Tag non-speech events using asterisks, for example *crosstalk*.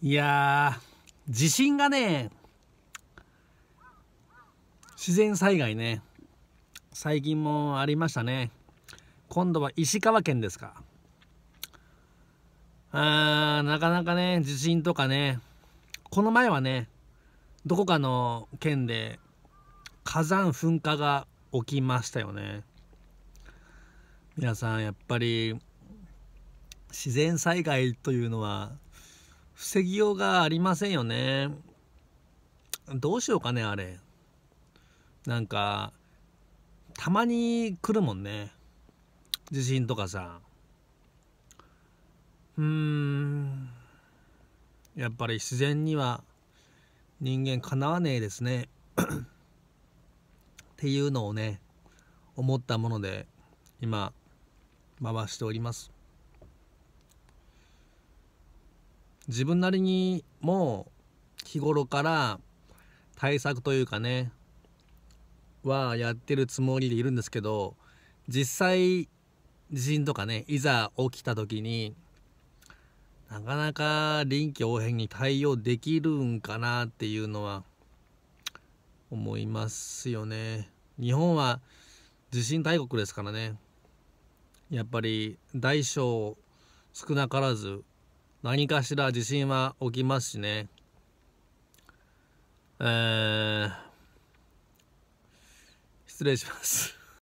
いや地震がね自然災害ね最近もありましたね今度は石川県ですかあーなかなかね地震とかねこの前はねどこかの県で火山噴火が起きましたよね皆さんやっぱり自然災害というのは防ぎようがありませんよねどうしようかねあれなんかたまに来るもんね地震とかさうーんやっぱり自然には人間かなわねえですね *clears throat* っていうのをね思ったもので今回しております自分なりにも日頃から対策というかねはやってるつもりでいるんですけど実際地震とかねいざ起きた時になかなか臨機応変に対応できるんかなっていうのは思いますよね。日本は地震大国ですからねやっぱり大小少なからず何かしら地震は起きますしね。えー、失礼します